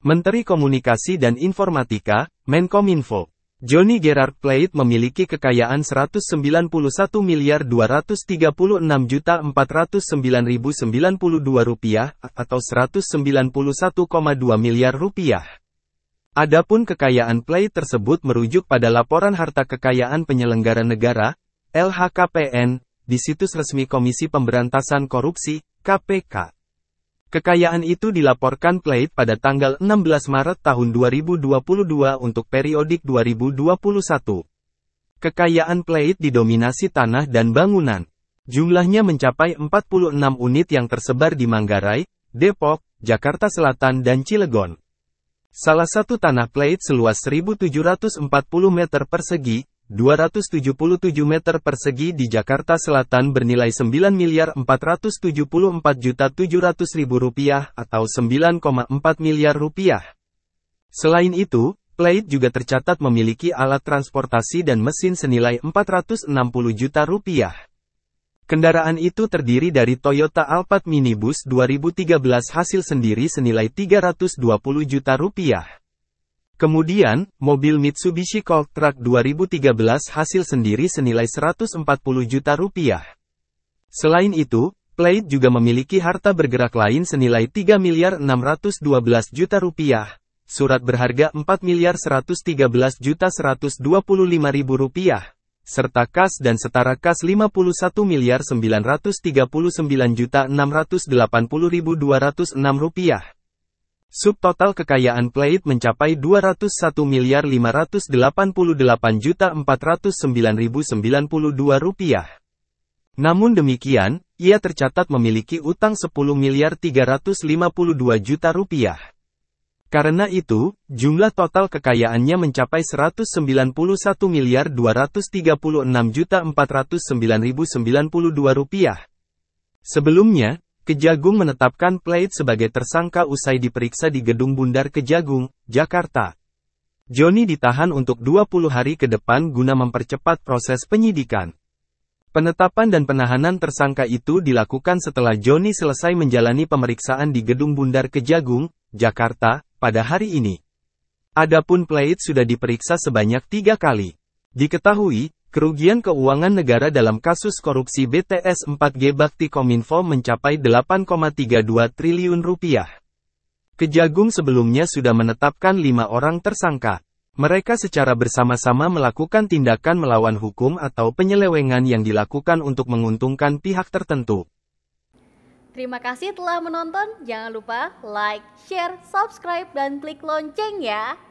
Menteri Komunikasi dan Informatika, Menkominfo. Johnny Gerard Plate memiliki kekayaan 191 miliar 236 juta 409.092 rupiah atau 191,2 miliar rupiah. Adapun kekayaan Plate tersebut merujuk pada laporan harta kekayaan penyelenggara negara LHKPN di situs resmi Komisi Pemberantasan Korupsi KPK. Kekayaan itu dilaporkan Plate pada tanggal 16 Maret tahun 2022 untuk periodik 2021. Kekayaan Plate didominasi tanah dan bangunan. Jumlahnya mencapai 46 unit yang tersebar di Manggarai, Depok, Jakarta Selatan dan Cilegon. Salah satu tanah Plate seluas 1.740 meter persegi, 277 meter persegi di Jakarta Selatan bernilai 9 miliar 474 juta 700 ribu rupiah atau 9,4 miliar rupiah. Selain itu, Plate juga tercatat memiliki alat transportasi dan mesin senilai 460 juta rupiah. Kendaraan itu terdiri dari Toyota Alphard Minibus 2013 hasil sendiri senilai 320 juta rupiah. Kemudian, mobil Mitsubishi Colt Truck 2013 hasil sendiri senilai 140 juta rupiah. Selain itu, Plaid juga memiliki harta bergerak lain senilai 3 miliar 612 juta rupiah, surat berharga 4 miliar 113 juta 125 ribu rupiah, serta kas dan setara kas 51 miliar 939 juta 680 ribu 206 rupiah. Subtotal kekayaan Pleit mencapai 201 miliar 588 juta 409.092 rupiah. Namun demikian, ia tercatat memiliki utang 10 miliar 352 juta rupiah. Karena itu, jumlah total kekayaannya mencapai 191 miliar 236 juta 409.092 rupiah. Sebelumnya, Kejagung menetapkan Plate sebagai tersangka usai diperiksa di Gedung Bundar Kejagung, Jakarta. Joni ditahan untuk 20 hari ke depan guna mempercepat proses penyidikan. Penetapan dan penahanan tersangka itu dilakukan setelah Joni selesai menjalani pemeriksaan di Gedung Bundar Kejagung, Jakarta, pada hari ini. Adapun Plate sudah diperiksa sebanyak tiga kali. Diketahui, Kerugian keuangan negara dalam kasus korupsi BTS 4G Bakti Kominfo mencapai 8,32 triliun rupiah. Kejagung sebelumnya sudah menetapkan lima orang tersangka. Mereka secara bersama-sama melakukan tindakan melawan hukum atau penyelewengan yang dilakukan untuk menguntungkan pihak tertentu. Terima kasih telah menonton. Jangan lupa like, share, subscribe, dan klik lonceng ya.